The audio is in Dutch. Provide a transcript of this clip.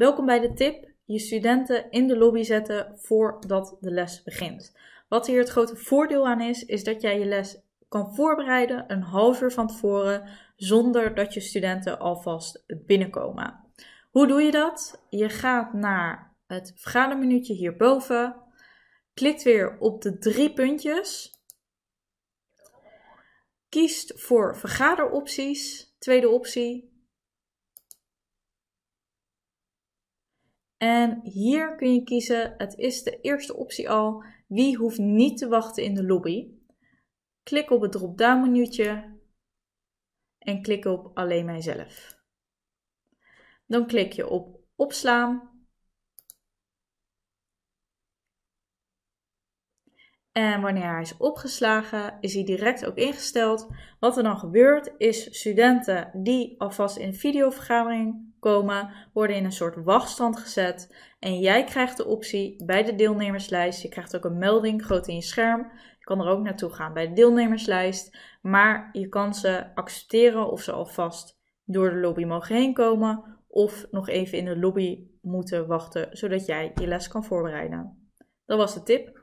Welkom bij de tip: je studenten in de lobby zetten voordat de les begint. Wat hier het grote voordeel aan is, is dat jij je les kan voorbereiden een half uur van tevoren zonder dat je studenten alvast binnenkomen. Hoe doe je dat? Je gaat naar het vergaderminuutje hierboven, klikt weer op de drie puntjes, kiest voor vergaderopties, tweede optie, En hier kun je kiezen, het is de eerste optie al, wie hoeft niet te wachten in de lobby. Klik op het drop-down menuetje en klik op alleen mijzelf. Dan klik je op opslaan En wanneer hij is opgeslagen, is hij direct ook ingesteld. Wat er dan gebeurt, is studenten die alvast in videovergadering komen, worden in een soort wachtstand gezet. En jij krijgt de optie bij de deelnemerslijst. Je krijgt ook een melding groot in je scherm. Je kan er ook naartoe gaan bij de deelnemerslijst. Maar je kan ze accepteren of ze alvast door de lobby mogen heen komen. Of nog even in de lobby moeten wachten, zodat jij je les kan voorbereiden. Dat was de tip.